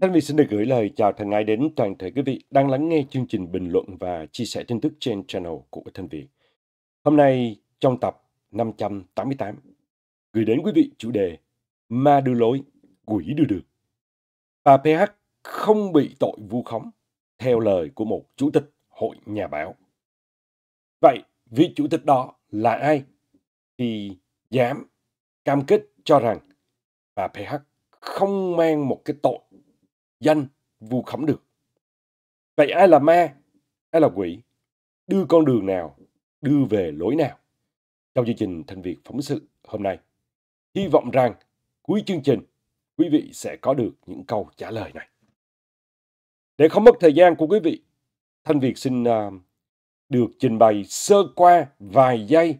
Thanh Vy xin được gửi lời chào thân ái đến toàn thể quý vị đang lắng nghe chương trình bình luận và chia sẻ tin tức trên channel của Thanh Vy. Hôm nay trong tập 588 gửi đến quý vị chủ đề Ma đưa lối, quỷ đưa đường. Bà PH không bị tội vu khống theo lời của một chủ tịch hội nhà báo. Vậy vị chủ tịch đó là ai? Thì dám cam kết cho rằng bà PH không mang một cái tội danh vu khống được. Vậy ai là ma? Ai là quỷ? Đưa con đường nào? Đưa về lối nào? Trong chương trình Thanh Việt Phóng sự hôm nay, hy vọng rằng cuối chương trình quý vị sẽ có được những câu trả lời này. Để không mất thời gian của quý vị, Thanh Việt xin uh, được trình bày sơ qua vài giây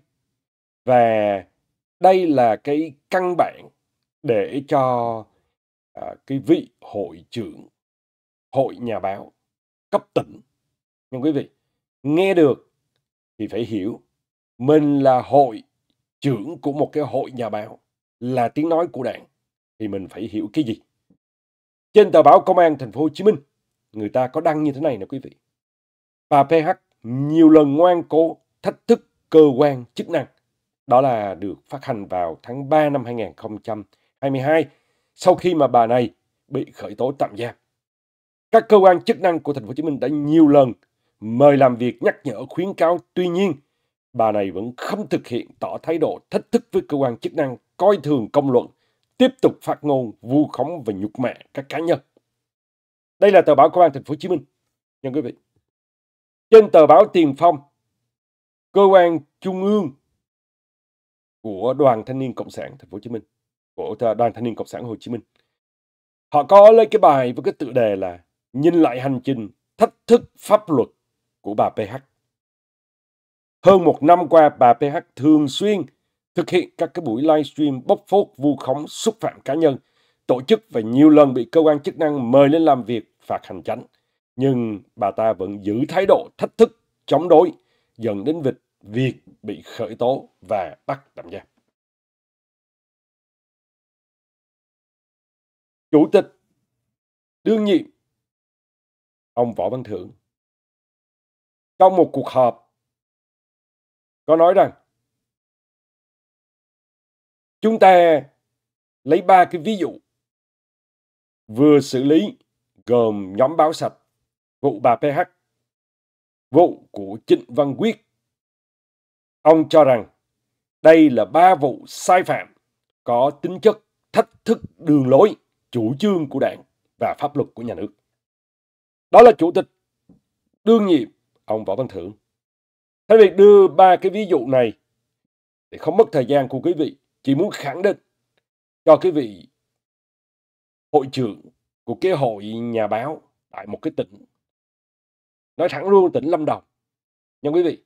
và đây là cái căn bản để cho à, cái vị hội trưởng hội nhà báo cấp tỉnh nhưng quý vị nghe được thì phải hiểu mình là hội trưởng của một cái hội nhà báo là tiếng nói của đảng thì mình phải hiểu cái gì trên tờ báo công an thành phố hồ chí minh người ta có đăng như thế này nè quý vị bà ph nhiều lần ngoan cố thách thức cơ quan chức năng đó là được phát hành vào tháng 3 năm 2022 sau khi mà bà này bị khởi tố tạm giam. Các cơ quan chức năng của thành phố Hồ Chí Minh đã nhiều lần mời làm việc nhắc nhở khuyến cáo, tuy nhiên bà này vẫn không thực hiện tỏ thái độ thách thức với cơ quan chức năng, coi thường công luận, tiếp tục phát ngôn vu khống và nhục mạ các cá nhân. Đây là tờ báo Công an Thành phố Hồ Chí Minh, nha quý vị. Trên tờ báo Tiền Phong, cơ quan trung ương của Đoàn Thanh niên Cộng sản Thành phố Hồ Chí Minh của Đoàn Thanh niên Cộng sản Hồ Chí Minh. Họ có lấy cái bài với cái tựa đề là Nhìn lại hành trình thách thức pháp luật của bà PH. Hơn một năm qua, bà PH thường xuyên thực hiện các cái buổi livestream bốc phốt vu khống xúc phạm cá nhân, tổ chức và nhiều lần bị cơ quan chức năng mời lên làm việc phạt hành chánh. Nhưng bà ta vẫn giữ thái độ thách thức, chống đối, dẫn đến việc, việc bị khởi tố và bắt tạm giam. chủ tịch đương nhiệm ông Võ Văn Thưởng trong một cuộc họp có nói rằng chúng ta lấy ba cái ví dụ vừa xử lý gồm nhóm báo sạch vụ bà PH vụ của Trịnh Văn Quyết ông cho rằng đây là ba vụ sai phạm có tính chất thách thức đường lối chủ trương của đảng và pháp luật của nhà nước. Đó là chủ tịch đương nhiệm ông Võ Văn Thưởng. Thay vì đưa ba cái ví dụ này để không mất thời gian của quý vị, chỉ muốn khẳng định cho quý vị hội trưởng của cái hội nhà báo tại một cái tỉnh nói thẳng luôn tỉnh Lâm Đồng Nhưng quý vị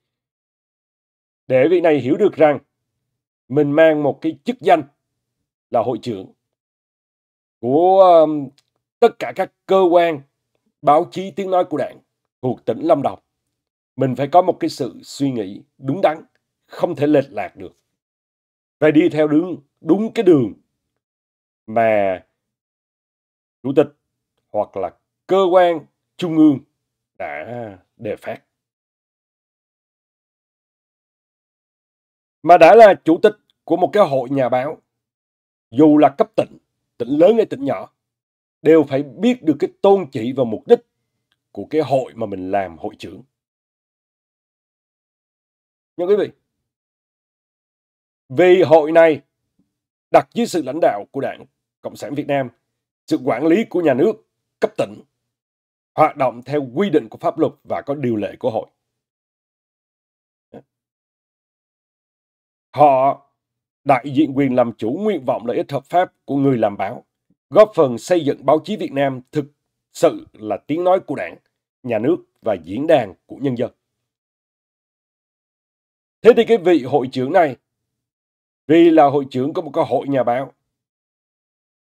để vị này hiểu được rằng mình mang một cái chức danh là hội trưởng của tất cả các cơ quan báo chí tiếng nói của đảng thuộc tỉnh Lâm Đồng. Mình phải có một cái sự suy nghĩ đúng đắn, không thể lệch lạc được. Phải đi theo đúng, đúng cái đường mà chủ tịch hoặc là cơ quan trung ương đã đề phát. Mà đã là chủ tịch của một cái hội nhà báo, dù là cấp tỉnh, tỉnh lớn hay tỉnh nhỏ đều phải biết được cái tôn trị và mục đích của cái hội mà mình làm hội trưởng nha quý vị vì hội này đặt dưới sự lãnh đạo của đảng cộng sản việt nam sự quản lý của nhà nước cấp tỉnh hoạt động theo quy định của pháp luật và có điều lệ của hội họ đại diện quyền làm chủ nguyện vọng lợi ích hợp pháp của người làm báo, góp phần xây dựng báo chí Việt Nam thực sự là tiếng nói của đảng, nhà nước và diễn đàn của nhân dân. Thế thì cái vị hội trưởng này, vì là hội trưởng của một cái hội nhà báo,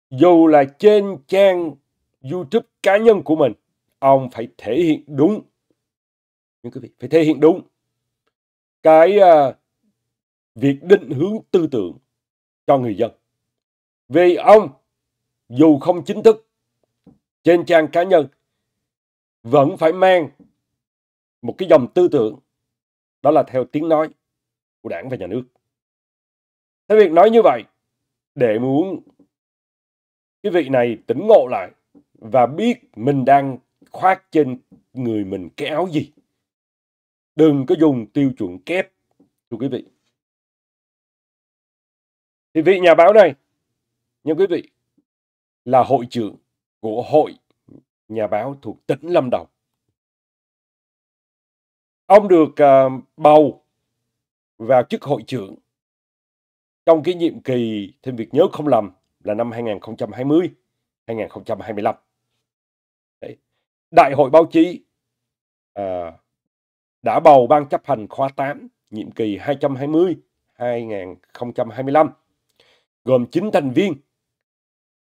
dù là trên trang YouTube cá nhân của mình, ông phải thể hiện đúng. những cái vị, phải thể hiện đúng. Cái uh, việc định hướng tư tưởng cho người dân. Vì ông, dù không chính thức, trên trang cá nhân, vẫn phải mang một cái dòng tư tưởng, đó là theo tiếng nói của đảng và nhà nước. Thế việc nói như vậy, để muốn cái vị này tỉnh ngộ lại và biết mình đang khoác trên người mình cái áo gì. Đừng có dùng tiêu chuẩn kép, thưa quý vị thì vị nhà báo này nhưng quý vị là hội trưởng của hội nhà báo thuộc tỉnh Lâm Đồng ông được uh, bầu vào chức hội trưởng trong cái nhiệm kỳ thêm việc nhớ không lầm là năm 2020 2025 Đấy. đại hội báo chí uh, đã bầu ban chấp hành khóa 8 nhiệm kỳ 220 2025 gồm 9 thành viên.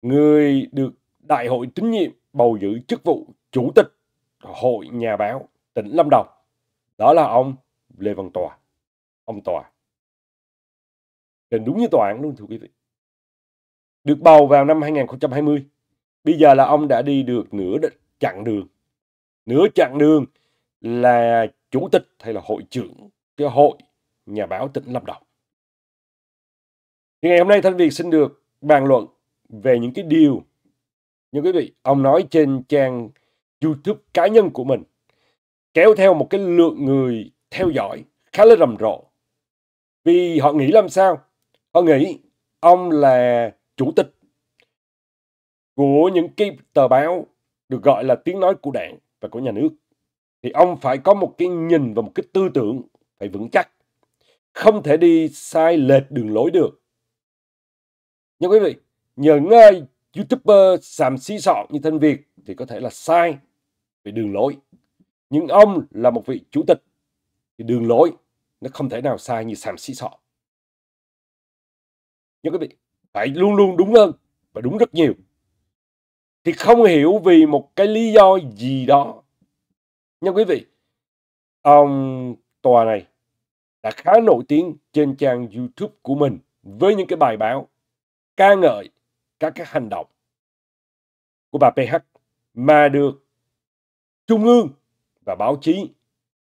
Người được đại hội tín nhiệm bầu giữ chức vụ chủ tịch hội nhà báo tỉnh Lâm Đồng. Đó là ông Lê Văn Tòa. Ông Tòa. Trình đúng như tòa án luôn thưa quý vị. Được bầu vào năm 2020. Bây giờ là ông đã đi được nửa chặng đường. Nửa chặng đường là chủ tịch hay là hội trưởng cái hội nhà báo tỉnh Lâm Đồng. Thì ngày hôm nay Thanh Việt xin được bàn luận về những cái điều như quý vị ông nói trên trang YouTube cá nhân của mình kéo theo một cái lượng người theo dõi khá là rầm rộ vì họ nghĩ làm sao họ nghĩ ông là chủ tịch của những cái tờ báo được gọi là tiếng nói của đảng và của nhà nước thì ông phải có một cái nhìn và một cái tư tưởng phải vững chắc không thể đi sai lệch đường lối được nhưng quý vị, những uh, YouTuber sàm xí sọ như thân Việt thì có thể là sai về đường lối. Nhưng ông là một vị chủ tịch thì đường lối nó không thể nào sai như sàm xí sọ. Nhưng quý vị, phải luôn luôn đúng hơn và đúng rất nhiều. Thì không hiểu vì một cái lý do gì đó. Nhưng quý vị, ông tòa này đã khá nổi tiếng trên trang YouTube của mình với những cái bài báo ca ngợi các các hành động của bà PH mà được trung ương và báo chí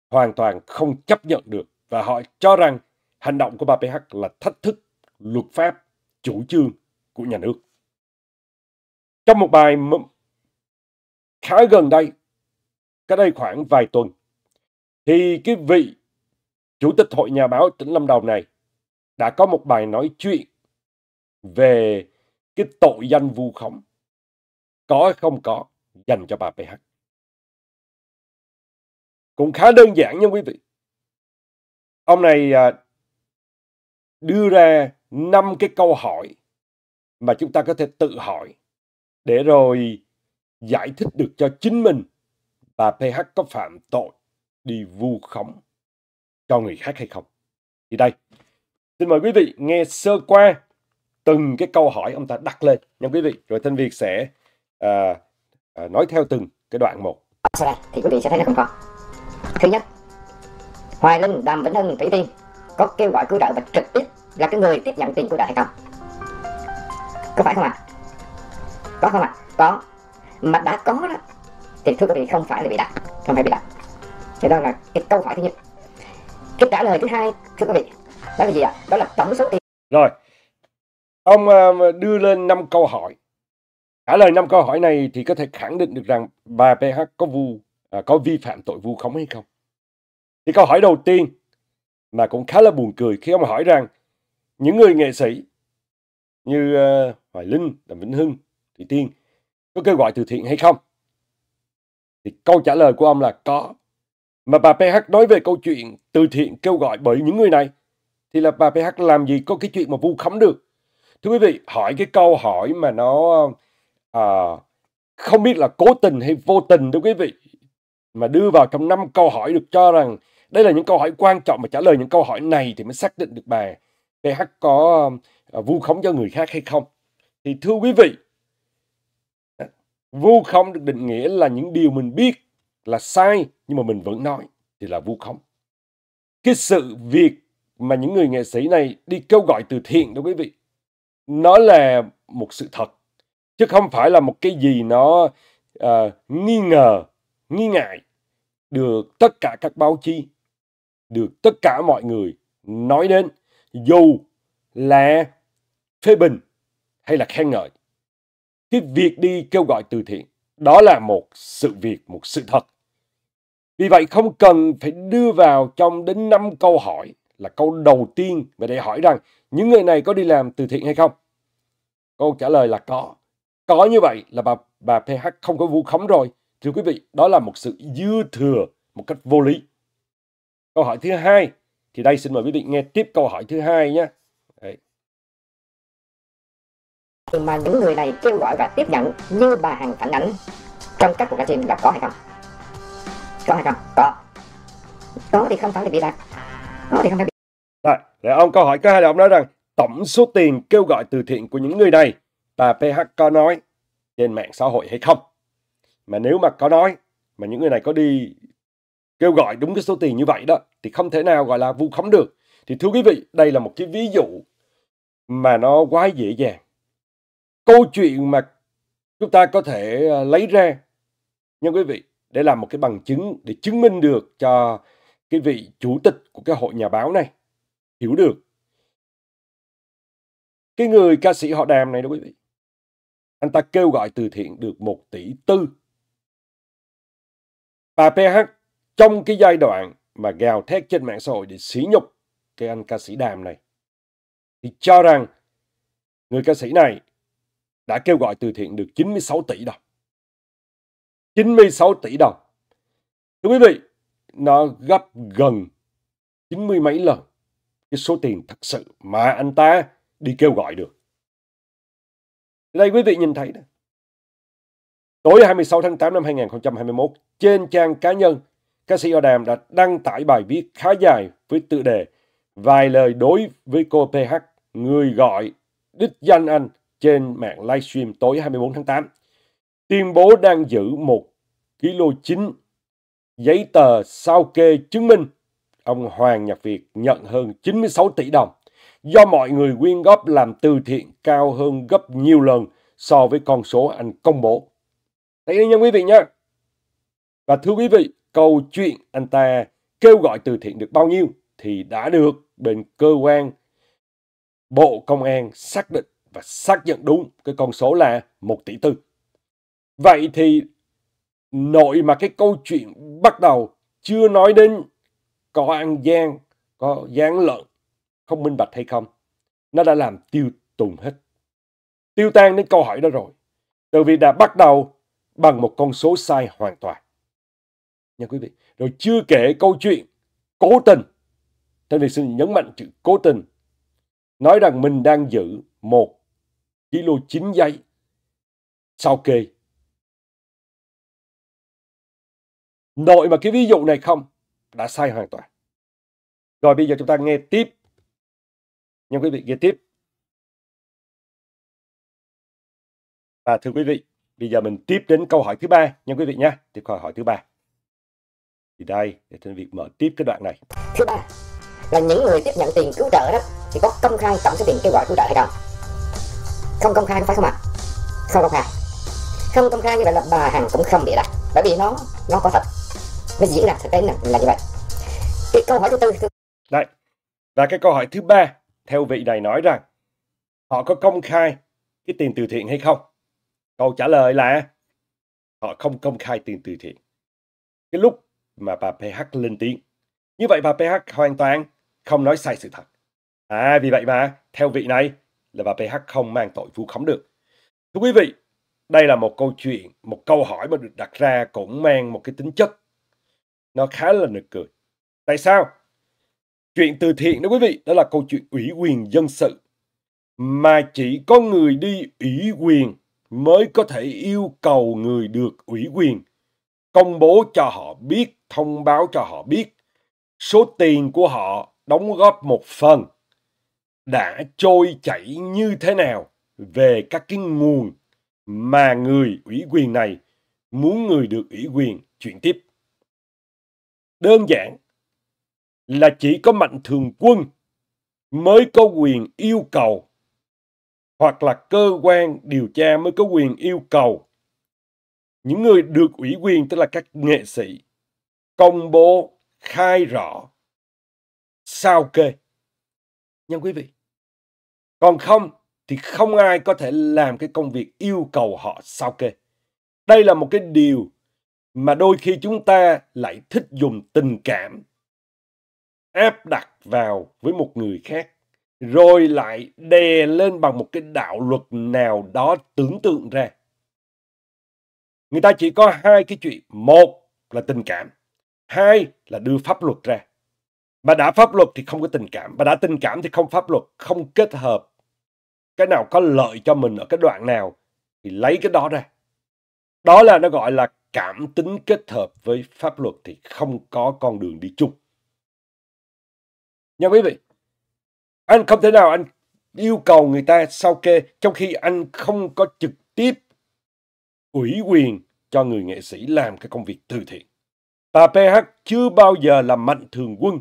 hoàn toàn không chấp nhận được và họ cho rằng hành động của bà PH là thách thức luật pháp chủ trương của nhà nước. Trong một bài khá gần đây, cách đây khoảng vài tuần, thì cái vị Chủ tịch Hội Nhà báo tỉnh Lâm Đồng này đã có một bài nói chuyện về cái tội danh vu khống có hay không có dành cho bà PH. Cũng khá đơn giản nha quý vị. Ông này à, đưa ra năm cái câu hỏi mà chúng ta có thể tự hỏi để rồi giải thích được cho chính mình bà PH có phạm tội đi vu khống cho người khác hay không. Thì đây, xin mời quý vị nghe sơ qua từng cái câu hỏi ông ta đặt lên nha quý vị rồi thanh việt sẽ à, à, nói theo từng cái đoạn một sau đây thì quý vị sẽ thấy nó không có. thứ nhất hoài linh đàm vĩnh hưng thủy tiên có kêu gọi cứu trợ và trực tiếp là cái người tiếp nhận tiền cứu trợ hay không có phải không ạ à? có không ạ à? có mà đã có đó thì thưa quý vị không phải là bị đặt không phải bị đặt thì đó là cái câu hỏi thứ nhất cái trả lời thứ hai thưa quý vị đó là gì ạ à? đó là tổng số tiền rồi Ông ờ, đưa lên 5 câu hỏi. Trả lời 5 câu hỏi này thì có thể khẳng định được rằng bà PH có vu à, có vi phạm tội vu khống hay không. Thì câu hỏi đầu tiên mà cũng khá là buồn cười khi ông hỏi rằng những người nghệ sĩ như ờ, Hoài Linh, Đàm Vĩnh Hưng, Thủy Tiên có kêu gọi từ thiện hay không? Thì câu trả lời của ông là có. Mà bà PH nói về câu chuyện từ thiện kêu gọi bởi những người này thì là bà PH làm gì có cái chuyện mà vu khống được thưa quý vị hỏi cái câu hỏi mà nó ờ, à, không biết là cố tình hay vô tình thưa quý vị mà đưa vào trong năm câu hỏi được cho rằng đây là những câu hỏi quan trọng mà trả lời những câu hỏi này thì mới xác định được bà PH có à, vu khống cho người khác hay không thì thưa quý vị à, vu khống được định nghĩa là những điều mình biết là sai nhưng mà mình vẫn nói thì là vu khống cái sự việc mà những người nghệ sĩ này đi kêu gọi từ thiện đó quý vị nó là một sự thật chứ không phải là một cái gì nó uh, nghi ngờ nghi ngại được tất cả các báo chí được tất cả mọi người nói đến dù là phê bình hay là khen ngợi cái việc đi kêu gọi từ thiện đó là một sự việc một sự thật vì vậy không cần phải đưa vào trong đến năm câu hỏi là câu đầu tiên và để hỏi rằng những người này có đi làm từ thiện hay không Câu trả lời là có. Có như vậy là bà bà PH không có vu khống rồi. Thưa quý vị, đó là một sự dư thừa một cách vô lý. Câu hỏi thứ hai, thì đây xin mời quý vị nghe tiếp câu hỏi thứ hai nhé. Đấy. Mà những người này kêu gọi và tiếp nhận như bà Hằng phản ánh trong các cuộc live stream là có hay không? Có hay không? Có. Có thì không phải là bị đặt. Có thì không phải bị... Rồi, để ông câu hỏi cái hai là ông nói rằng tổng số tiền kêu gọi từ thiện của những người này bà PH có nói trên mạng xã hội hay không. Mà nếu mà có nói mà những người này có đi kêu gọi đúng cái số tiền như vậy đó thì không thể nào gọi là vu khống được. Thì thưa quý vị, đây là một cái ví dụ mà nó quá dễ dàng. Câu chuyện mà chúng ta có thể ờ, lấy ra nhưng quý vị để làm một cái bằng chứng để chứng minh được cho cái vị chủ tịch của cái hội nhà báo này hiểu được cái người ca sĩ họ đàm này đó quý vị anh ta kêu gọi từ thiện được 1 tỷ tư bà PH trong cái giai đoạn mà gào thét trên mạng xã hội để sỉ nhục cái anh ca sĩ đàm này thì cho rằng người ca sĩ này đã kêu gọi từ thiện được 96 tỷ đồng 96 tỷ đồng thưa quý vị nó gấp gần 90 mấy lần cái số tiền thật sự mà anh ta đi kêu gọi được. Đây quý vị nhìn thấy đó. Tối 26 tháng 8 năm 2021, trên trang cá nhân, ca sĩ Adam đã đăng tải bài viết khá dài với tựa đề Vài lời đối với cô PH, người gọi đích danh anh trên mạng livestream tối 24 tháng 8. Tuyên bố đang giữ một kilo chín giấy tờ sao kê chứng minh ông Hoàng Nhật Việt nhận hơn 96 tỷ đồng do mọi người quyên góp làm từ thiện cao hơn gấp nhiều lần so với con số anh công bố. Thấy đi quý vị nhé. Và thưa quý vị, câu chuyện anh ta kêu gọi từ thiện được bao nhiêu thì đã được bên cơ quan Bộ Công an xác định và xác nhận đúng cái con số là 1 tỷ tư. Vậy thì nội mà cái câu chuyện bắt đầu chưa nói đến có ăn gian, có gian lợn, không minh bạch hay không, nó đã làm tiêu tùng hết. Tiêu tan đến câu hỏi đó rồi. Từ việc đã bắt đầu bằng một con số sai hoàn toàn. Nha quý vị, rồi chưa kể câu chuyện cố tình. Thế vì xin nhấn mạnh chữ cố tình. Nói rằng mình đang giữ một kilo chín giây sau kê. Nội mà cái ví dụ này không đã sai hoàn toàn. Rồi bây giờ chúng ta nghe tiếp nhưng quý vị nghe tiếp. Và thưa quý vị, bây giờ mình tiếp đến câu hỏi thứ ba nha quý vị nhé, Tiếp câu hỏi thứ ba. Thì đây, để trên việc mở tiếp cái đoạn này. Thứ ba là những người tiếp nhận tiền cứu trợ đó thì có công khai tổng số tiền kêu gọi cứu trợ hay không? Không công khai không phải không ạ? À? Không công khai. Không công khai như vậy là bà hàng cũng không bị đặt bởi vì nó nó có thật nó diễn ra thực tế là, là như vậy cái câu hỏi thứ tư thứ... đấy và cái câu hỏi thứ ba theo vị này nói rằng họ có công khai cái tiền từ thiện hay không? Câu trả lời là họ không công khai tiền từ thiện. Cái lúc mà bà PH lên tiếng. Như vậy bà PH hoàn toàn không nói sai sự thật. À vì vậy mà theo vị này là bà PH không mang tội vu khống được. Thưa quý vị, đây là một câu chuyện, một câu hỏi mà được đặt ra cũng mang một cái tính chất nó khá là nực cười. Tại sao? Chuyện từ thiện đó quý vị, đó là câu chuyện ủy quyền dân sự. Mà chỉ có người đi ủy quyền mới có thể yêu cầu người được ủy quyền. Công bố cho họ biết, thông báo cho họ biết. Số tiền của họ đóng góp một phần đã trôi chảy như thế nào về các cái nguồn mà người ủy quyền này muốn người được ủy quyền chuyển tiếp. Đơn giản là chỉ có mạnh thường quân mới có quyền yêu cầu hoặc là cơ quan điều tra mới có quyền yêu cầu những người được ủy quyền tức là các nghệ sĩ công bố khai rõ sao kê nha quý vị còn không thì không ai có thể làm cái công việc yêu cầu họ sao kê đây là một cái điều mà đôi khi chúng ta lại thích dùng tình cảm áp đặt vào với một người khác rồi lại đè lên bằng một cái đạo luật nào đó tưởng tượng ra người ta chỉ có hai cái chuyện một là tình cảm hai là đưa pháp luật ra mà đã pháp luật thì không có tình cảm và đã tình cảm thì không pháp luật không kết hợp cái nào có lợi cho mình ở cái đoạn nào thì lấy cái đó ra đó là nó gọi là cảm tính kết hợp với pháp luật thì không có con đường đi chung Nha quý vị, anh không thể nào anh yêu cầu người ta sao kê trong khi anh không có trực tiếp ủy quyền cho người nghệ sĩ làm cái công việc từ thiện. Bà PH chưa bao giờ là mạnh thường quân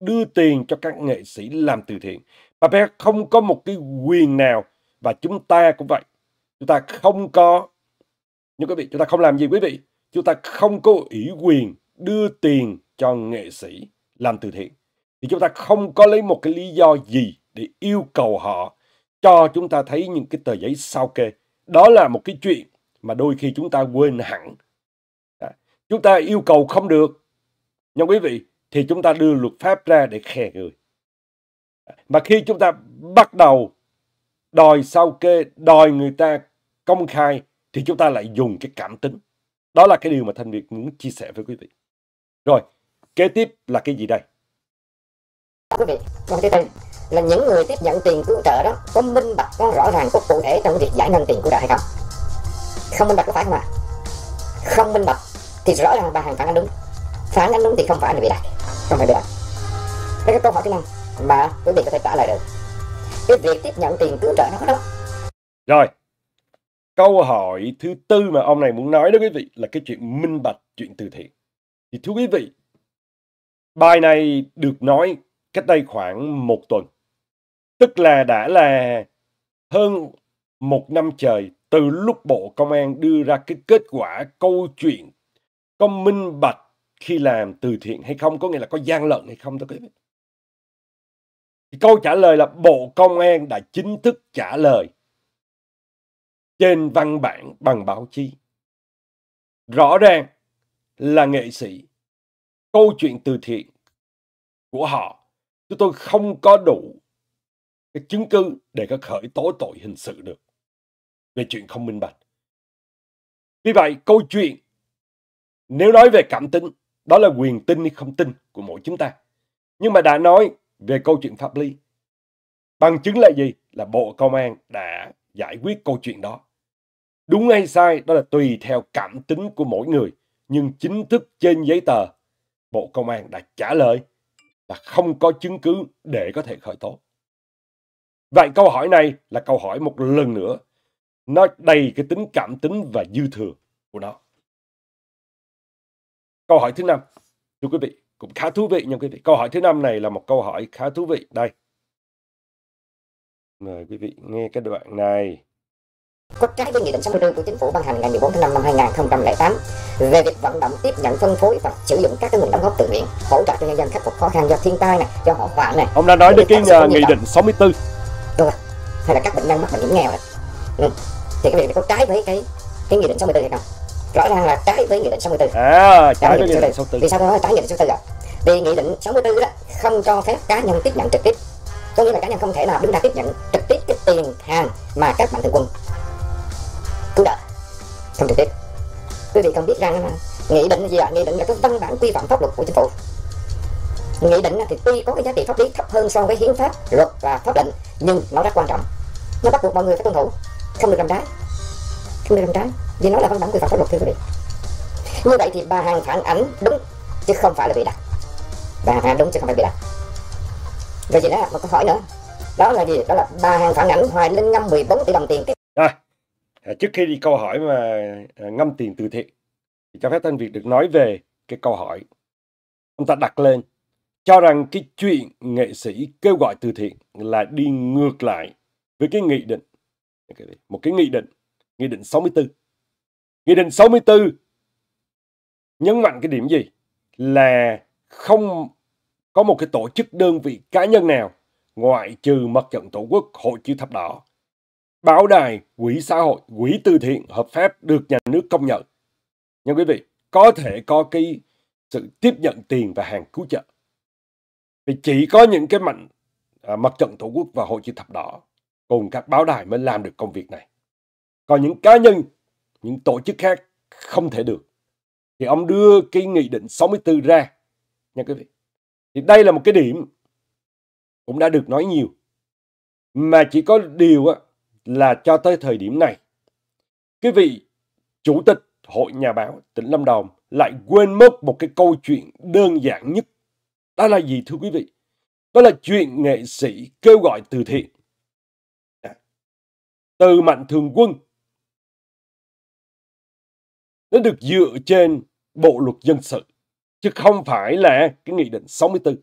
đưa tiền cho các nghệ sĩ làm từ thiện. Bà PH không có một cái quyền nào và chúng ta cũng vậy. Chúng ta không có nhưng quý vị, chúng ta không làm gì quý vị. Chúng ta không có ủy quyền đưa tiền cho nghệ sĩ làm từ thiện thì chúng ta không có lấy một cái lý do gì để yêu cầu họ cho chúng ta thấy những cái tờ giấy sao kê. Đó là một cái chuyện mà đôi khi chúng ta quên hẳn. À, chúng ta yêu cầu không được. Nhưng quý vị, thì chúng ta đưa luật pháp ra để khe người. Mà khi chúng ta bắt đầu đòi sao kê, đòi người ta công khai, thì chúng ta lại dùng cái cảm tính. Đó là cái điều mà Thanh Việt muốn chia sẻ với quý vị. Rồi, kế tiếp là cái gì đây? quý vị trong cái tên là những người tiếp nhận tiền cứu trợ đó có minh bạch có rõ ràng có cụ thể trong việc giải ngân tiền cứu trợ hay không không minh bạch có phải không ạ à? không minh bạch thì rõ ràng bà hàng phản ánh đúng phản ánh đúng thì không phải là bị đặt không phải bị đặt đây là câu hỏi thứ năm mà quý vị có thể trả lời được cái việc tiếp nhận tiền cứu trợ nó có đâu rồi câu hỏi thứ tư mà ông này muốn nói đó quý vị là cái chuyện minh bạch chuyện từ thiện thì thưa quý vị bài này được nói cách đây khoảng một tuần. Tức là đã là hơn một năm trời từ lúc Bộ Công an đưa ra cái kết quả câu chuyện có minh bạch khi làm từ thiện hay không, có nghĩa là có gian lận hay không tôi biết. Thì câu trả lời là Bộ Công an đã chính thức trả lời trên văn bản bằng báo chí. Rõ ràng là nghệ sĩ, câu chuyện từ thiện của họ Chúng tôi không có đủ cái chứng cứ để có khởi tố tội hình sự được về chuyện không minh bạch. Vì vậy, câu chuyện nếu nói về cảm tính, đó là quyền tin hay không tin của mỗi chúng ta. Nhưng mà đã nói về câu chuyện pháp lý, bằng chứng là gì? Là Bộ Công an đã giải quyết câu chuyện đó. Đúng hay sai, đó là tùy theo cảm tính của mỗi người. Nhưng chính thức trên giấy tờ, Bộ Công an đã trả lời là không có chứng cứ để có thể khởi tố. Vậy câu hỏi này là câu hỏi một lần nữa. Nó đầy cái tính cảm tính và dư thừa của nó. Câu hỏi thứ năm, thưa quý vị, cũng khá thú vị nha quý vị. Câu hỏi thứ năm này là một câu hỏi khá thú vị. Đây. Mời quý vị nghe cái đoạn này có trái với Nghị định 64 của Chính phủ ban hành ngày 14 tháng 5 năm 2008 về việc vận động tiếp nhận phân phối và sử dụng các cái nguồn đóng góp tự nguyện hỗ trợ cho nhân dân khắc phục khó khăn do thiên tai này, do hỏa hoạn này. Ông đã nói đến cái uh, Nghị định 64. Đúng rồi. Hay là các bệnh nhân mắc bệnh hiểm nghèo này. Ừ. Thì cái việc có trái với cái cái Nghị định 64 hay không? Rõ ràng là trái với Nghị định 64. À, trái với Nghị định 64. Vì sao tôi nói trái Nghị định 64 ạ? Vì Nghị định 64 đó không cho phép cá nhân tiếp nhận trực tiếp có nghĩa là cá nhân không thể nào đứng ra tiếp nhận trực tiếp cái tiền hàng mà các mạnh thường quân cứu đỡ không được biết quý vị không biết rằng nghị định gì ạ à? nghị định là cái văn bản quy phạm pháp luật của chính phủ nghị định thì tuy có cái giá trị pháp lý thấp hơn so với hiến pháp luật và pháp lệnh nhưng nó rất quan trọng nó bắt buộc mọi người phải tuân thủ không được làm trái không được làm trái vì nó là văn bản quy phạm pháp luật thưa quý vị như vậy thì bà hàng phản ánh đúng chứ không phải là bị đặt bà hàng phản ảnh đúng chứ không phải bị đặt vậy thì đó một câu hỏi nữa đó là gì đó là bà hàng phản ánh hoài linh ngâm 14 tỷ đồng tiền rồi À, trước khi đi câu hỏi mà à, ngâm tiền từ thiện thì cho phép thanh việt được nói về cái câu hỏi ông ta đặt lên cho rằng cái chuyện nghệ sĩ kêu gọi từ thiện là đi ngược lại với cái nghị định một cái nghị định nghị định 64 nghị định 64 nhấn mạnh cái điểm gì là không có một cái tổ chức đơn vị cá nhân nào ngoại trừ mặt trận tổ quốc hội chữ thập đỏ báo đài, quỹ xã hội, quỹ từ thiện hợp pháp được nhà nước công nhận. nhưng quý vị, có thể có cái sự tiếp nhận tiền và hàng cứu trợ. thì chỉ có những cái mạnh à, mặt trận Tổ quốc và Hội chữ thập đỏ cùng các báo đài mới làm được công việc này. Còn những cá nhân, những tổ chức khác không thể được. Thì ông đưa cái nghị định 64 ra nha quý vị. Thì đây là một cái điểm cũng đã được nói nhiều. Mà chỉ có điều á, là cho tới thời điểm này, quý vị Chủ tịch Hội Nhà báo tỉnh Lâm Đồng lại quên mất một cái câu chuyện đơn giản nhất. Đó là gì thưa quý vị? Đó là chuyện nghệ sĩ kêu gọi từ thiện. À, từ Mạnh Thường Quân nó được dựa trên bộ luật dân sự chứ không phải là cái nghị định 64.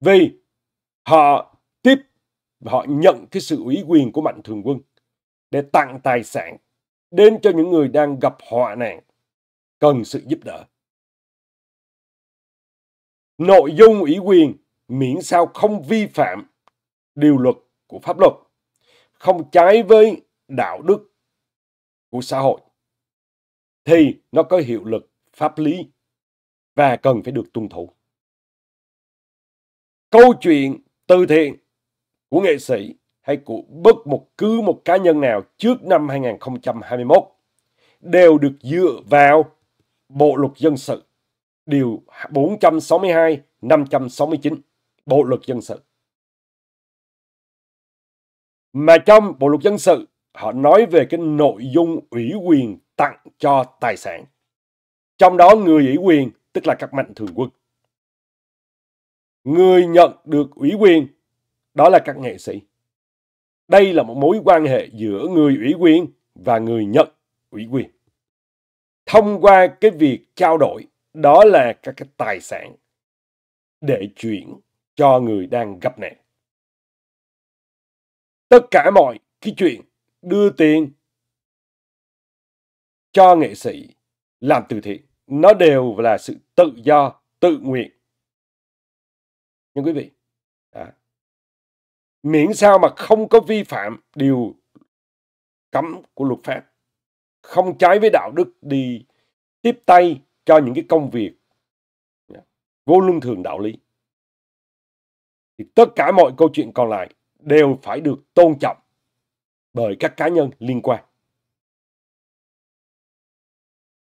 Vì họ họ nhận cái sự ủy quyền của mạnh thường quân để tặng tài sản đến cho những người đang gặp họa nạn cần sự giúp đỡ. Nội dung ủy quyền miễn sao không vi phạm điều luật của pháp luật, không trái với đạo đức của xã hội thì nó có hiệu lực pháp lý và cần phải được tuân thủ. Câu chuyện từ thiện của nghệ sĩ hay của bất một cứ một cá nhân nào trước năm 2021 đều được dựa vào Bộ luật dân sự điều 462 569 Bộ luật dân sự. Mà trong Bộ luật dân sự họ nói về cái nội dung ủy quyền tặng cho tài sản. Trong đó người ủy quyền tức là các mạnh thường quân. Người nhận được ủy quyền đó là các nghệ sĩ. Đây là một mối quan hệ giữa người ủy quyền và người nhận ủy quyền. Thông qua cái việc trao đổi, đó là các cái tài sản để chuyển cho người đang gặp nạn. Tất cả mọi cái chuyện đưa tiền cho nghệ sĩ làm từ thiện, nó đều là sự tự do, tự nguyện. Nhưng quý vị, à, miễn sao mà không có vi phạm điều cấm của luật pháp không trái với đạo đức đi tiếp tay cho những cái công việc vô luân thường đạo lý thì tất cả mọi câu chuyện còn lại đều phải được tôn trọng bởi các cá nhân liên quan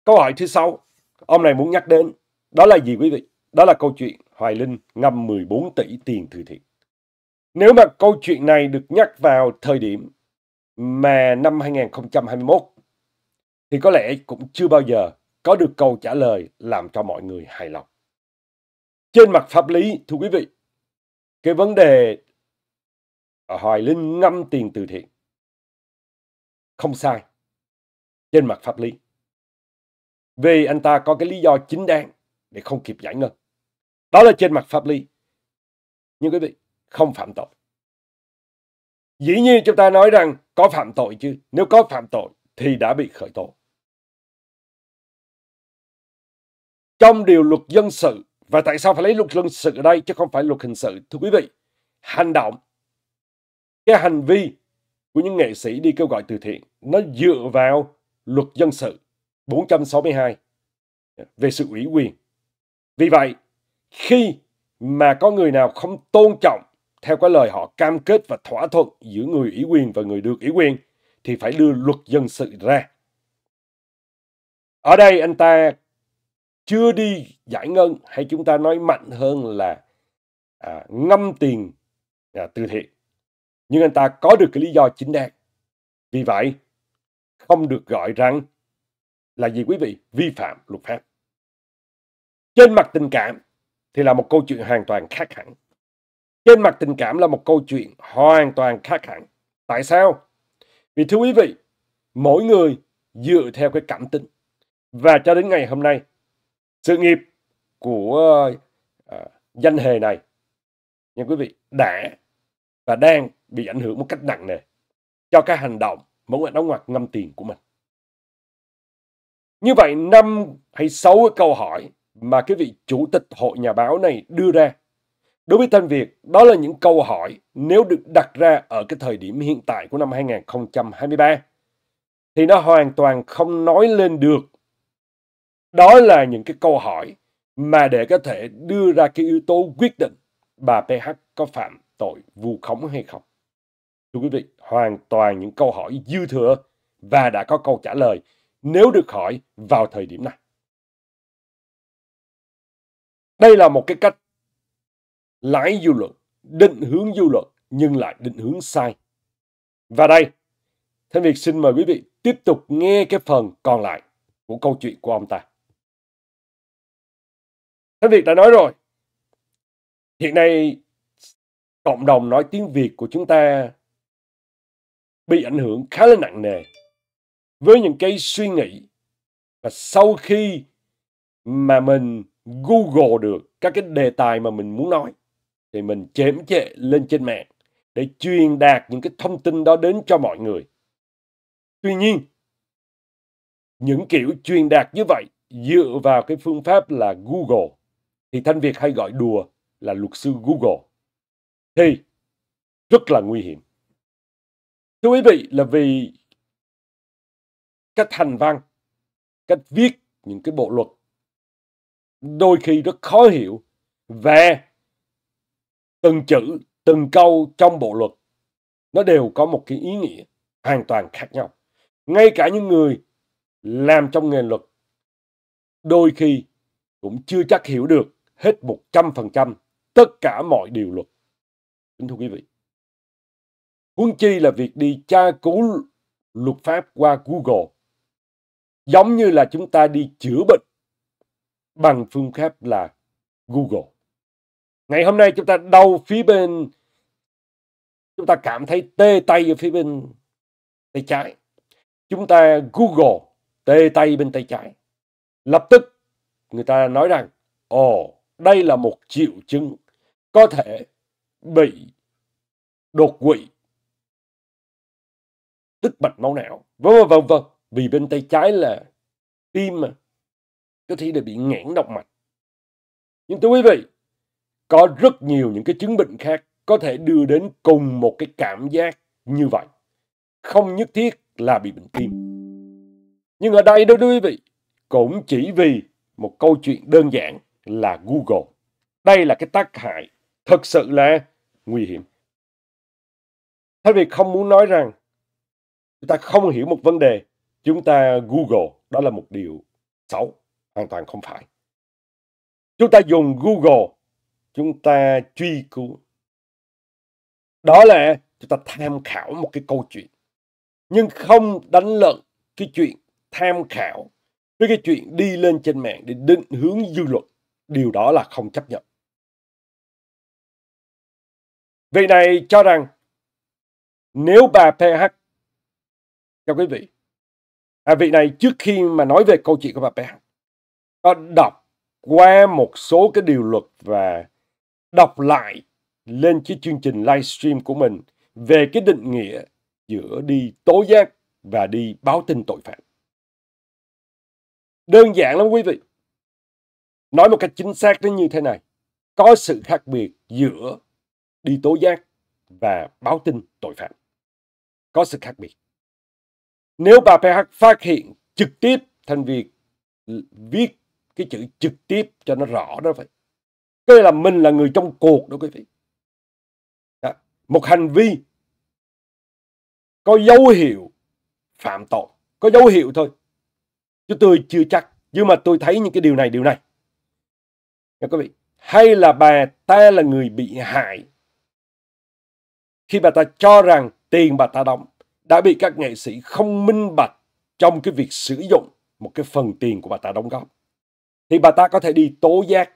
câu hỏi thứ sáu ông này muốn nhắc đến đó là gì quý vị đó là câu chuyện Hoài Linh ngâm 14 tỷ tiền từ thiện nếu mà câu chuyện này được nhắc vào thời điểm mà năm 2021 thì có lẽ cũng chưa bao giờ có được câu trả lời làm cho mọi người hài lòng. Trên mặt pháp lý, thưa quý vị, cái vấn đề ở Hoài Linh ngâm tiền từ thiện không sai trên mặt pháp lý. Vì anh ta có cái lý do chính đáng để không kịp giải ngân. Đó là trên mặt pháp lý. Nhưng quý vị, không phạm tội. Dĩ nhiên chúng ta nói rằng có phạm tội chứ. Nếu có phạm tội thì đã bị khởi tố. Trong điều luật dân sự, và tại sao phải lấy luật dân sự ở đây chứ không phải luật hình sự? Thưa quý vị, hành động, cái hành vi của những nghệ sĩ đi kêu gọi từ thiện, nó dựa vào luật dân sự 462 về sự ủy quyền. Vì vậy, khi mà có người nào không tôn trọng theo cái lời họ cam kết và thỏa thuận giữa người ủy quyền và người được ủy quyền thì phải đưa luật dân sự ra. Ở đây anh ta chưa đi giải ngân hay chúng ta nói mạnh hơn là à, ngâm tiền à, từ thiện. Nhưng anh ta có được cái lý do chính đáng. Vì vậy, không được gọi rằng là gì quý vị? Vi phạm luật pháp. Trên mặt tình cảm thì là một câu chuyện hoàn toàn khác hẳn. Trên mặt tình cảm là một câu chuyện hoàn toàn khác hẳn. Tại sao? Vì thưa quý vị, mỗi người dựa theo cái cảm tính. Và cho đến ngày hôm nay, sự nghiệp của uh, danh hề này, nhưng quý vị, đã và đang bị ảnh hưởng một cách nặng nề cho cái hành động mỗi người đóng ngoặt ngâm tiền của mình. Như vậy, năm hay sáu câu hỏi mà cái vị chủ tịch hội nhà báo này đưa ra Đối với Thanh Việt, đó là những câu hỏi nếu được đặt ra ở cái thời điểm hiện tại của năm 2023 thì nó hoàn toàn không nói lên được. Đó là những cái câu hỏi mà để có thể đưa ra cái yếu tố quyết định bà PH có phạm tội vu khống hay không. Thưa quý vị, hoàn toàn những câu hỏi dư thừa và đã có câu trả lời nếu được hỏi vào thời điểm này. Đây là một cái cách lái dư luận, định hướng dư luận nhưng lại định hướng sai. Và đây, Thanh Việt xin mời quý vị tiếp tục nghe cái phần còn lại của câu chuyện của ông ta. Thanh Việt đã nói rồi, hiện nay cộng đồng nói tiếng Việt của chúng ta bị ảnh hưởng khá là nặng nề với những cái suy nghĩ và sau khi mà mình Google được các cái đề tài mà mình muốn nói thì mình chém chệ lên trên mạng để truyền đạt những cái thông tin đó đến cho mọi người. Tuy nhiên, những kiểu truyền đạt như vậy dựa vào cái phương pháp là Google thì Thanh Việt hay gọi đùa là luật sư Google thì rất là nguy hiểm. Thưa quý vị là vì cách hành văn, cách viết những cái bộ luật đôi khi rất khó hiểu và từng chữ, từng câu trong bộ luật nó đều có một cái ý nghĩa hoàn toàn khác nhau. Ngay cả những người làm trong nghề luật đôi khi cũng chưa chắc hiểu được hết 100% tất cả mọi điều luật. Kính thưa quý vị, huân chi là việc đi tra cứu luật pháp qua Google giống như là chúng ta đi chữa bệnh bằng phương pháp là Google. Ngày hôm nay chúng ta đau phía bên chúng ta cảm thấy tê tay ở phía bên tay trái. Chúng ta Google tê tay bên tay trái. Lập tức người ta nói rằng ồ oh, đây là một triệu chứng có thể bị đột quỵ tức mạch máu não vâng vâng vâng vân vì bên tay trái là tim mà có thể là bị nghẽn động mạch nhưng thưa quý vị có rất nhiều những cái chứng bệnh khác có thể đưa đến cùng một cái cảm giác như vậy. Không nhất thiết là bị bệnh tim. Nhưng ở đây đó quý vị, cũng chỉ vì một câu chuyện đơn giản là Google. Đây là cái tác hại thật sự là nguy hiểm. Thay vì không muốn nói rằng chúng ta không hiểu một vấn đề, chúng ta Google đó là một điều xấu, hoàn toàn không phải. Chúng ta dùng Google chúng ta truy cứu đó là chúng ta tham khảo một cái câu chuyện nhưng không đánh lận cái chuyện tham khảo với cái chuyện đi lên trên mạng để định hướng dư luận điều đó là không chấp nhận vị này cho rằng nếu bà PH cho quý vị à, vị này trước khi mà nói về câu chuyện của bà PH có đọc qua một số cái điều luật và đọc lại lên cái chương trình livestream của mình về cái định nghĩa giữa đi tố giác và đi báo tin tội phạm. Đơn giản lắm quý vị. Nói một cách chính xác nó như thế này. Có sự khác biệt giữa đi tố giác và báo tin tội phạm. Có sự khác biệt. Nếu bà PH phát hiện trực tiếp thành việc viết cái chữ trực tiếp cho nó rõ đó vậy Tức là mình là người trong cuộc đó quý vị. Đó. Một hành vi có dấu hiệu phạm tội. Có dấu hiệu thôi. Chứ tôi chưa chắc. Nhưng mà tôi thấy những cái điều này, điều này. Nha quý vị. Hay là bà ta là người bị hại khi bà ta cho rằng tiền bà ta đóng đã bị các nghệ sĩ không minh bạch trong cái việc sử dụng một cái phần tiền của bà ta đóng góp thì bà ta có thể đi tố giác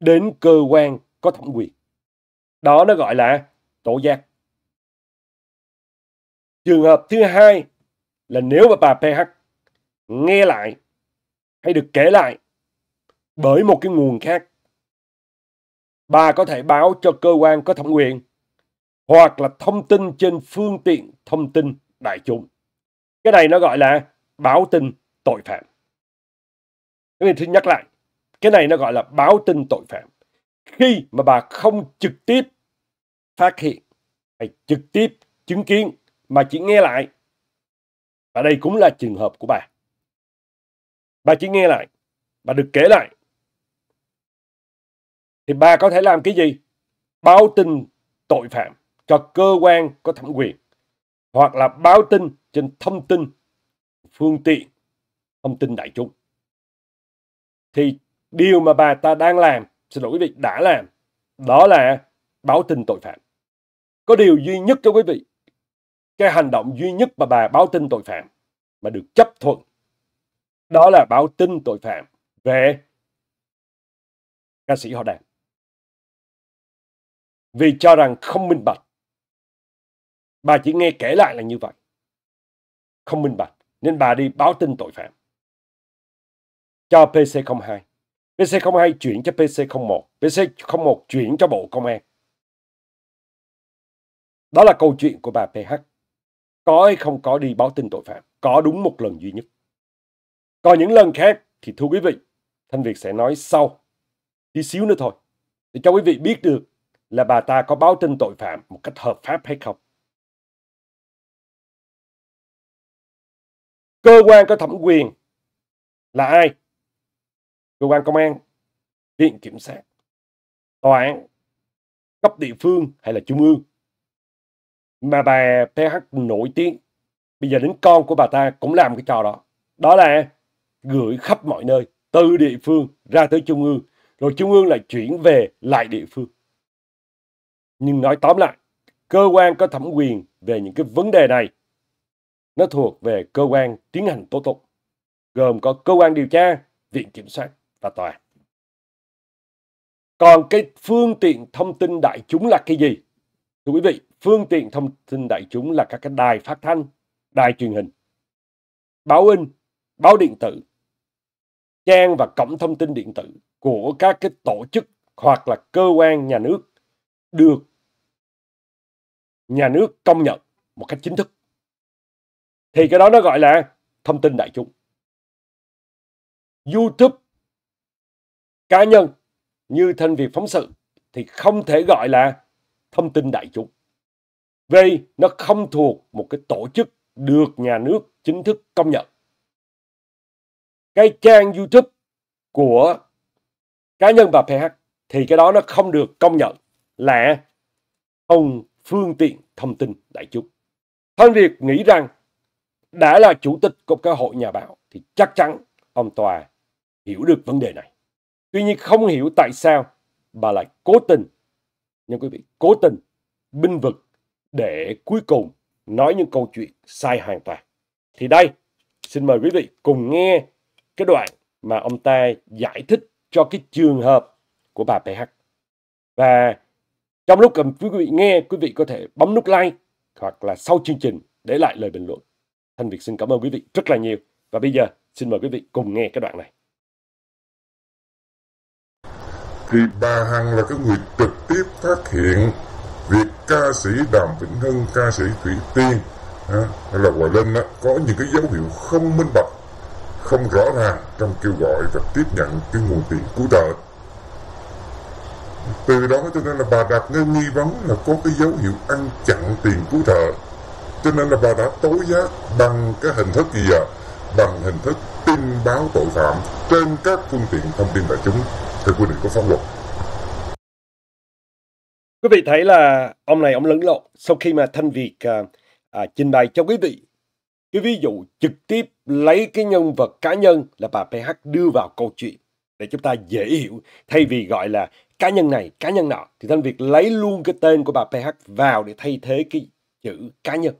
đến cơ quan có thẩm quyền. Đó nó gọi là tố giác. Trường hợp thứ hai là nếu mà bà PH nghe lại hay được kể lại bởi một cái nguồn khác, bà có thể báo cho cơ quan có thẩm quyền hoặc là thông tin trên phương tiện thông tin đại chúng. Cái này nó gọi là báo tin tội phạm. Cái này thứ nhắc lại. Cái này nó gọi là báo tin tội phạm. Khi mà bà không trực tiếp phát hiện hay trực tiếp chứng kiến mà chỉ nghe lại. Và đây cũng là trường hợp của bà. Bà chỉ nghe lại, bà được kể lại. Thì bà có thể làm cái gì? Báo tin tội phạm cho cơ quan có thẩm quyền hoặc là báo tin trên thông tin phương tiện thông tin đại chúng thì điều mà bà ta đang làm, xin lỗi quý vị, đã làm, ừ. đó là báo tin tội phạm. Có điều duy nhất cho quý vị, cái hành động duy nhất mà bà báo tin tội phạm mà được chấp thuận, đó là báo tin tội phạm về ca sĩ họ đàn. Vì cho rằng không minh bạch. Bà chỉ nghe kể lại là như vậy. Không minh bạch. Nên bà đi báo tin tội phạm cho PC02. PC02 chuyển cho PC01, PC01 chuyển cho Bộ Công an. Đó là câu chuyện của bà PH. Có hay không có đi báo tin tội phạm, có đúng một lần duy nhất. Còn những lần khác thì thưa quý vị, Thanh Việt sẽ nói sau, tí xíu nữa thôi, để cho quý vị biết được là bà ta có báo tin tội phạm một cách hợp pháp hay không. Cơ quan có thẩm quyền là ai? cơ quan công an, viện kiểm sát, tòa án, cấp địa phương hay là trung ương. Mà bà PH nổi tiếng, bây giờ đến con của bà ta cũng làm cái trò đó. Đó là gửi khắp mọi nơi, từ địa phương ra tới trung ương, rồi trung ương lại chuyển về lại địa phương. Nhưng nói tóm lại, cơ quan có thẩm quyền về những cái vấn đề này nó thuộc về cơ quan tiến hành tố tụng gồm có cơ quan điều tra viện kiểm soát và tòa. Còn cái phương tiện thông tin đại chúng là cái gì? Thưa quý vị, phương tiện thông tin đại chúng là các cái đài phát thanh, đài truyền hình, báo in, báo điện tử, trang và cổng thông tin điện tử của các cái tổ chức hoặc là cơ quan nhà nước được nhà nước công nhận một cách chính thức. Thì cái đó nó gọi là thông tin đại chúng. YouTube cá nhân như thanh Việt phóng sự thì không thể gọi là thông tin đại chúng. Vì nó không thuộc một cái tổ chức được nhà nước chính thức công nhận. Cái trang YouTube của cá nhân và PH thì cái đó nó không được công nhận là ông phương tiện thông tin đại chúng. Thanh Việt nghĩ rằng đã là chủ tịch của cái hội nhà báo thì chắc chắn ông Tòa hiểu được vấn đề này. Tuy nhiên không hiểu tại sao bà lại cố tình, nhưng quý vị, cố tình binh vực để cuối cùng nói những câu chuyện sai hoàn toàn. Thì đây, xin mời quý vị cùng nghe cái đoạn mà ông ta giải thích cho cái trường hợp của bà PH. Và trong lúc cầm quý vị nghe, quý vị có thể bấm nút like hoặc là sau chương trình để lại lời bình luận. Thanh Việt xin cảm ơn quý vị rất là nhiều. Và bây giờ xin mời quý vị cùng nghe cái đoạn này. thì bà Hằng là cái người trực tiếp phát hiện việc ca sĩ Đàm Vĩnh Hưng, ca sĩ Thủy Tiên à, hay là Hoài Linh đó, có những cái dấu hiệu không minh bạch, không rõ ràng trong kêu gọi và tiếp nhận cái nguồn tiền cứu trợ. Từ đó cho nên là bà đặt cái nghi vấn là có cái dấu hiệu ăn chặn tiền cứu trợ. Cho nên là bà đã tố giác bằng cái hình thức gì ạ? Bằng hình thức tin báo tội phạm trên các phương tiện thông tin đại chúng theo quy định của pháp luật. Quý vị thấy là ông này ông lẫn lộn sau khi mà Thanh Việt à, à, trình bày cho quý vị cái ví dụ trực tiếp lấy cái nhân vật cá nhân là bà PH đưa vào câu chuyện để chúng ta dễ hiểu thay vì gọi là cá nhân này cá nhân nọ thì Thanh Việt lấy luôn cái tên của bà PH vào để thay thế cái chữ cá nhân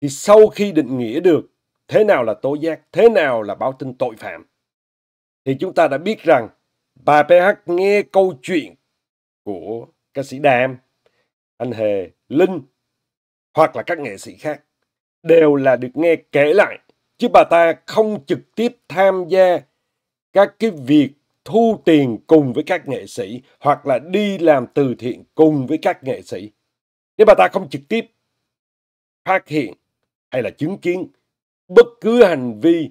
thì sau khi định nghĩa được thế nào là tố giác thế nào là báo tin tội phạm thì chúng ta đã biết rằng Bà PH nghe câu chuyện của ca sĩ Đàm, anh Hề, Linh hoặc là các nghệ sĩ khác đều là được nghe kể lại chứ bà ta không trực tiếp tham gia các cái việc thu tiền cùng với các nghệ sĩ hoặc là đi làm từ thiện cùng với các nghệ sĩ. Nếu bà ta không trực tiếp phát hiện hay là chứng kiến bất cứ hành vi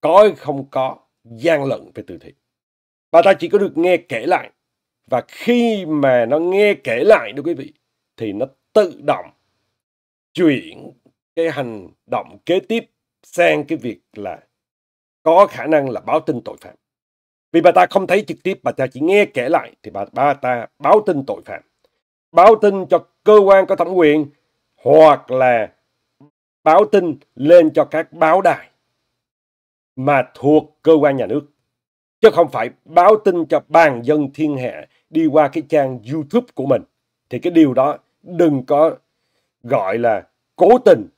có hay không có gian lận về từ thiện bà ta chỉ có được nghe kể lại và khi mà nó nghe kể lại đó quý vị thì nó tự động chuyển cái hành động kế tiếp sang cái việc là có khả năng là báo tin tội phạm vì bà ta không thấy trực tiếp bà ta chỉ nghe kể lại thì bà, bà ta báo tin tội phạm báo tin cho cơ quan có thẩm quyền hoặc là báo tin lên cho các báo đài mà thuộc cơ quan nhà nước chứ không phải báo tin cho bàn dân thiên hạ đi qua cái trang YouTube của mình. Thì cái điều đó đừng có gọi là cố tình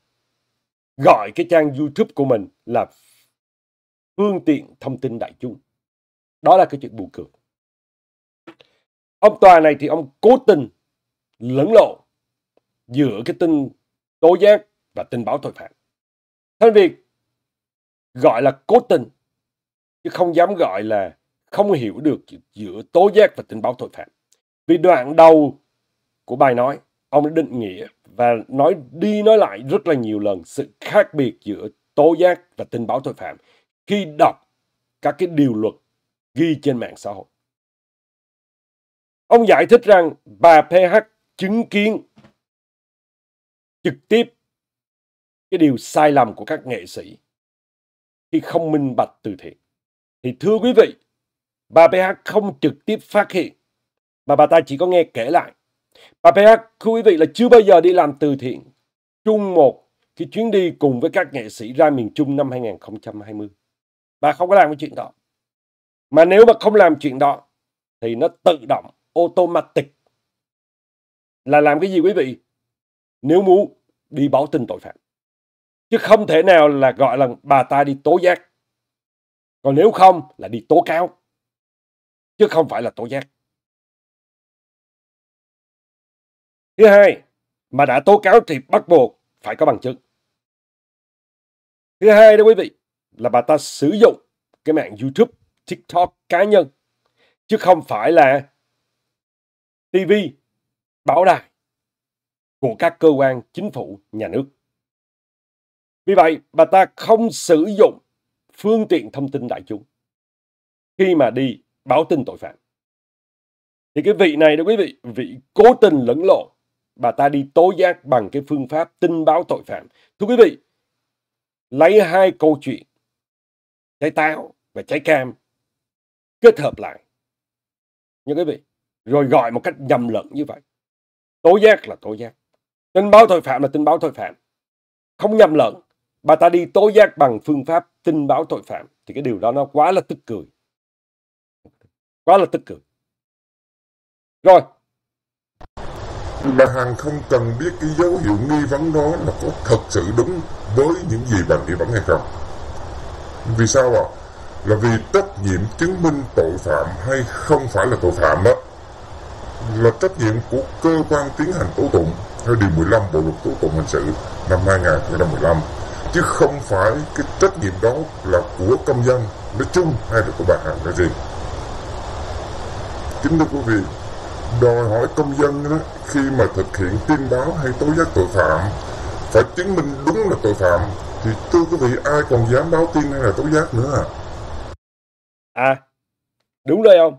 gọi cái trang YouTube của mình là phương tiện thông tin đại chúng. Đó là cái chuyện buồn cười. Ông Tòa này thì ông cố tình lẫn lộ giữa cái tin tố giác và tin báo tội phạm. Thành việc gọi là cố tình chứ không dám gọi là không hiểu được giữa tố giác và tình báo tội phạm. Vì đoạn đầu của bài nói, ông đã định nghĩa và nói đi nói lại rất là nhiều lần sự khác biệt giữa tố giác và tình báo tội phạm khi đọc các cái điều luật ghi trên mạng xã hội. Ông giải thích rằng bà PH chứng kiến trực tiếp cái điều sai lầm của các nghệ sĩ khi không minh bạch từ thiện. Thì thưa quý vị, bà PH không trực tiếp phát hiện mà bà ta chỉ có nghe kể lại. Bà PH, thưa quý vị là chưa bao giờ đi làm từ thiện chung một cái chuyến đi cùng với các nghệ sĩ ra miền Trung năm 2020. Bà không có làm cái chuyện đó. Mà nếu mà không làm chuyện đó thì nó tự động, automatic là làm cái gì quý vị? Nếu muốn đi báo tin tội phạm. Chứ không thể nào là gọi là bà ta đi tố giác còn nếu không là đi tố cáo. Chứ không phải là tố giác. Thứ hai, mà đã tố cáo thì bắt buộc phải có bằng chứng. Thứ hai đó quý vị, là bà ta sử dụng cái mạng YouTube, TikTok cá nhân. Chứ không phải là TV, báo đài của các cơ quan chính phủ, nhà nước. Vì vậy, bà ta không sử dụng phương tiện thông tin đại chúng khi mà đi báo tin tội phạm. Thì cái vị này đó quý vị, vị cố tình lẫn lộn. Bà ta đi tố giác bằng cái phương pháp tin báo tội phạm. Thưa quý vị, lấy hai câu chuyện trái táo và trái cam kết hợp lại. Như quý vị, rồi gọi một cách nhầm lẫn như vậy. Tố giác là tố giác. Tin báo tội phạm là tin báo tội phạm. Không nhầm lẫn bà ta đi tố giác bằng phương pháp tin báo tội phạm thì cái điều đó nó quá là tức cười quá là tức cười rồi là hàng không cần biết cái dấu hiệu nghi vấn đó là có thật sự đúng với những gì bà nghi vấn hay không vì sao ạ là vì trách nhiệm chứng minh tội phạm hay không phải là tội phạm đó là trách nhiệm của cơ quan tiến hành tố tụng theo điều 15 bộ luật tố tụng hình sự năm 2015 chứ không phải cái trách nhiệm đó là của công dân nói chung hay là của bà Hằng nói riêng. chính thưa quý vị, đòi hỏi công dân đó, khi mà thực hiện tin báo hay tố giác tội phạm phải chứng minh đúng là tội phạm thì thưa quý vị ai còn dám báo tin hay là tố giác nữa à? À, đúng rồi ông.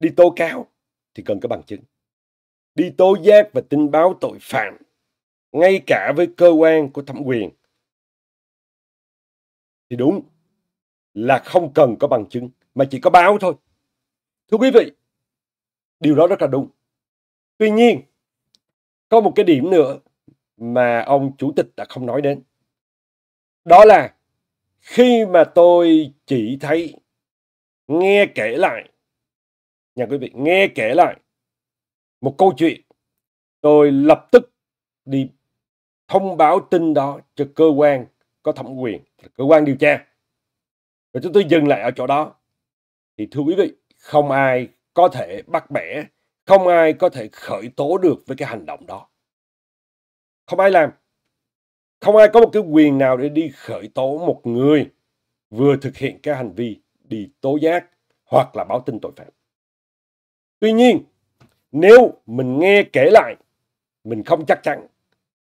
Đi tố cáo thì cần có bằng chứng. Đi tố giác và tin báo tội phạm ngay cả với cơ quan của thẩm quyền thì đúng là không cần có bằng chứng mà chỉ có báo thôi thưa quý vị điều đó rất là đúng tuy nhiên có một cái điểm nữa mà ông chủ tịch đã không nói đến đó là khi mà tôi chỉ thấy nghe kể lại nhà quý vị nghe kể lại một câu chuyện tôi lập tức đi thông báo tin đó cho cơ quan có thẩm quyền, cơ quan điều tra. Và chúng tôi dừng lại ở chỗ đó. Thì thưa quý vị, không ai có thể bắt bẻ, không ai có thể khởi tố được với cái hành động đó. Không ai làm. Không ai có một cái quyền nào để đi khởi tố một người vừa thực hiện cái hành vi đi tố giác hoặc là báo tin tội phạm. Tuy nhiên, nếu mình nghe kể lại, mình không chắc chắn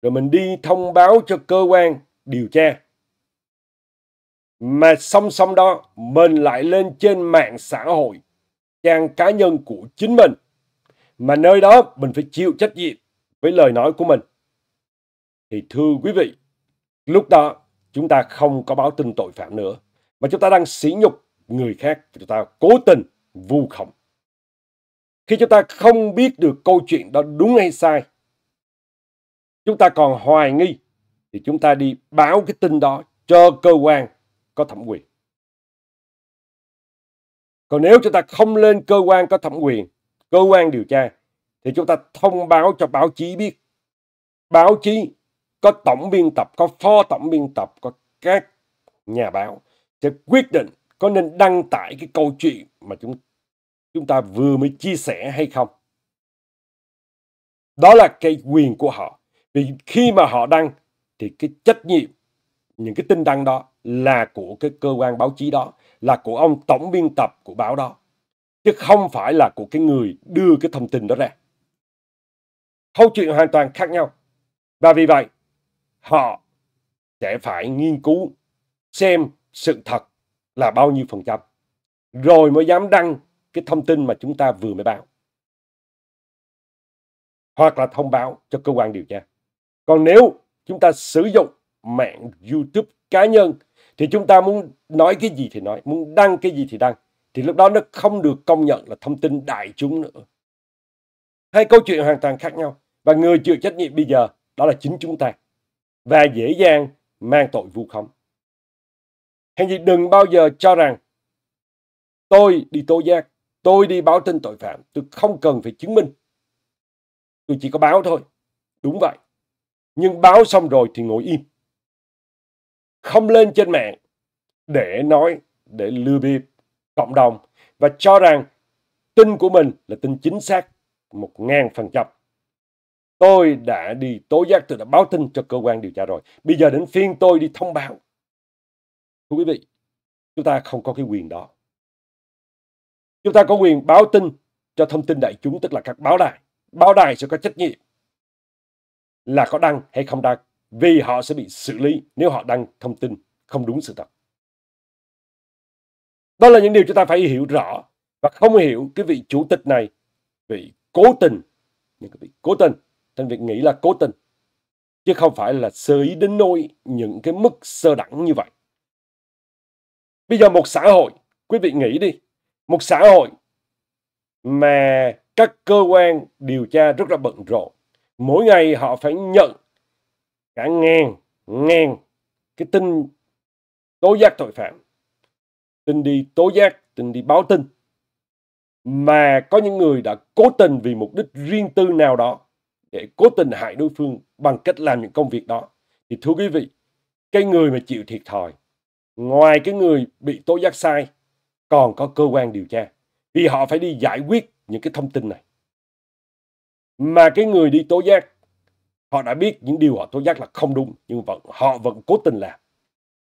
rồi mình đi thông báo cho cơ quan điều tra mà song song đó mình lại lên trên mạng xã hội trang cá nhân của chính mình mà nơi đó mình phải chịu trách nhiệm với lời nói của mình thì thưa quý vị lúc đó chúng ta không có báo tin tội phạm nữa mà chúng ta đang sỉ nhục người khác và chúng ta cố tình vu khống khi chúng ta không biết được câu chuyện đó đúng hay sai chúng ta còn hoài nghi thì chúng ta đi báo cái tin đó cho cơ quan có thẩm quyền. Còn nếu chúng ta không lên cơ quan có thẩm quyền, cơ quan điều tra thì chúng ta thông báo cho báo chí biết. Báo chí có tổng biên tập, có phó tổng biên tập, có các nhà báo sẽ quyết định có nên đăng tải cái câu chuyện mà chúng chúng ta vừa mới chia sẻ hay không. Đó là cái quyền của họ. Vì khi mà họ đăng thì cái trách nhiệm những cái tin đăng đó là của cái cơ quan báo chí đó, là của ông tổng biên tập của báo đó. Chứ không phải là của cái người đưa cái thông tin đó ra. Câu chuyện hoàn toàn khác nhau. Và vì vậy, họ sẽ phải nghiên cứu xem sự thật là bao nhiêu phần trăm. Rồi mới dám đăng cái thông tin mà chúng ta vừa mới báo. Hoặc là thông báo cho cơ quan điều tra. Còn nếu chúng ta sử dụng mạng YouTube cá nhân thì chúng ta muốn nói cái gì thì nói, muốn đăng cái gì thì đăng. Thì lúc đó nó không được công nhận là thông tin đại chúng nữa. Hai câu chuyện hoàn toàn khác nhau. Và người chịu trách nhiệm bây giờ đó là chính chúng ta. Và dễ dàng mang tội vu khống. Hay gì đừng bao giờ cho rằng tôi đi tố giác, tôi đi báo tin tội phạm, tôi không cần phải chứng minh. Tôi chỉ có báo thôi. Đúng vậy nhưng báo xong rồi thì ngồi im. Không lên trên mạng để nói, để lừa bịp cộng đồng và cho rằng tin của mình là tin chính xác một ngàn phần trăm. Tôi đã đi tố giác, tôi đã báo tin cho cơ quan điều tra rồi. Bây giờ đến phiên tôi đi thông báo. Thưa quý vị, chúng ta không có cái quyền đó. Chúng ta có quyền báo tin cho thông tin đại chúng, tức là các báo đài. Báo đài sẽ có trách nhiệm là có đăng hay không đăng vì họ sẽ bị xử lý nếu họ đăng thông tin không đúng sự thật. Đó là những điều chúng ta phải hiểu rõ và không hiểu cái vị chủ tịch này bị cố tình những cái vị cố tình thành việc nghĩ là cố tình chứ không phải là sơ ý đến nỗi những cái mức sơ đẳng như vậy. Bây giờ một xã hội, quý vị nghĩ đi, một xã hội mà các cơ quan điều tra rất là bận rộn mỗi ngày họ phải nhận cả ngàn ngàn cái tin tố giác tội phạm tin đi tố giác tin đi báo tin mà có những người đã cố tình vì mục đích riêng tư nào đó để cố tình hại đối phương bằng cách làm những công việc đó thì thưa quý vị cái người mà chịu thiệt thòi ngoài cái người bị tố giác sai còn có cơ quan điều tra vì họ phải đi giải quyết những cái thông tin này mà cái người đi tố giác họ đã biết những điều họ tố giác là không đúng nhưng vẫn họ vẫn cố tình làm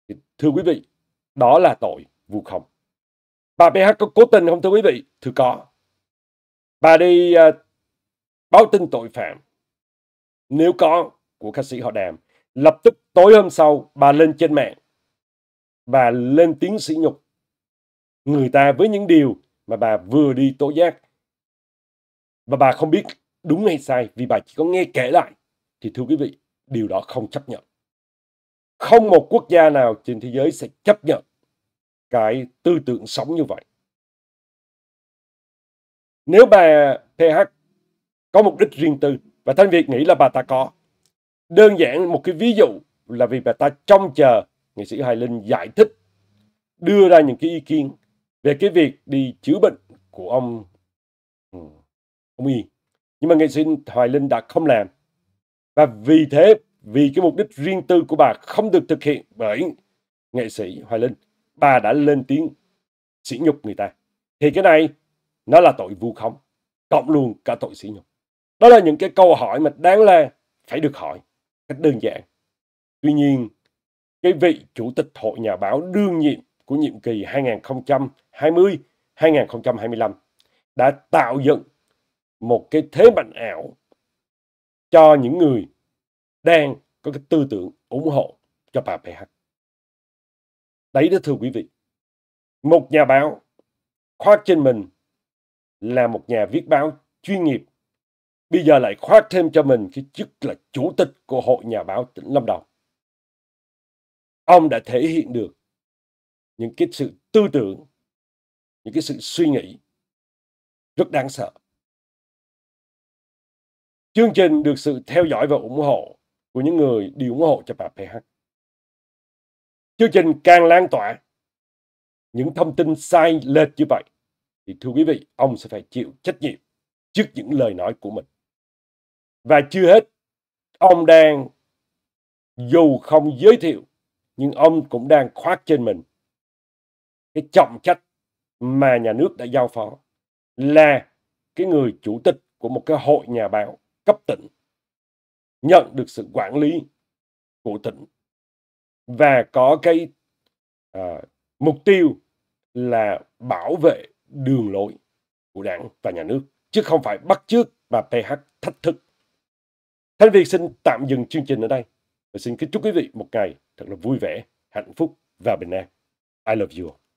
thì, thưa quý vị đó là tội vu khống bà PH có cố tình không thưa quý vị thưa có bà đi uh, báo tin tội phạm nếu có của ca sĩ họ đàm lập tức tối hôm sau bà lên trên mạng bà lên tiếng sỉ nhục người ta với những điều mà bà vừa đi tố giác và bà không biết đúng hay sai vì bà chỉ có nghe kể lại thì thưa quý vị điều đó không chấp nhận không một quốc gia nào trên thế giới sẽ chấp nhận cái tư tưởng sống như vậy nếu bà PH có mục đích riêng tư và Thanh Việt nghĩ là bà ta có đơn giản một cái ví dụ là vì bà ta trông chờ nghệ sĩ Hoài Linh giải thích đưa ra những cái ý kiến về cái việc đi chữa bệnh của ông ừ, ông Y nhưng mà nghệ sĩ Hoài Linh đã không làm và vì thế vì cái mục đích riêng tư của bà không được thực hiện bởi nghệ sĩ Hoài Linh bà đã lên tiếng sỉ nhục người ta thì cái này nó là tội vu khống cộng luôn cả tội sỉ nhục đó là những cái câu hỏi mà đáng là phải được hỏi cách đơn giản tuy nhiên cái vị chủ tịch hội nhà báo đương nhiệm của nhiệm kỳ 2020 2025 đã tạo dựng một cái thế mạnh ảo cho những người đang có cái tư tưởng ủng hộ cho bà PH. Đấy đó thưa quý vị. Một nhà báo khoác trên mình là một nhà viết báo chuyên nghiệp. Bây giờ lại khoác thêm cho mình cái chức là chủ tịch của Hội Nhà báo tỉnh Lâm Đồng. Ông đã thể hiện được những cái sự tư tưởng, những cái sự suy nghĩ rất đáng sợ. Chương trình được sự theo dõi và ủng hộ của những người đi ủng hộ cho bà PH. Chương trình càng lan tỏa những thông tin sai lệch như vậy thì thưa quý vị, ông sẽ phải chịu trách nhiệm trước những lời nói của mình. Và chưa hết, ông đang dù không giới thiệu nhưng ông cũng đang khoác trên mình cái trọng trách mà nhà nước đã giao phó là cái người chủ tịch của một cái hội nhà báo cấp tỉnh, nhận được sự quản lý của tỉnh và có cái à, mục tiêu là bảo vệ đường lối của đảng và nhà nước chứ không phải bắt chước và PH thách thức. Thanh Việt xin tạm dừng chương trình ở đây và xin kính chúc quý vị một ngày thật là vui vẻ, hạnh phúc và bình an. I love you all.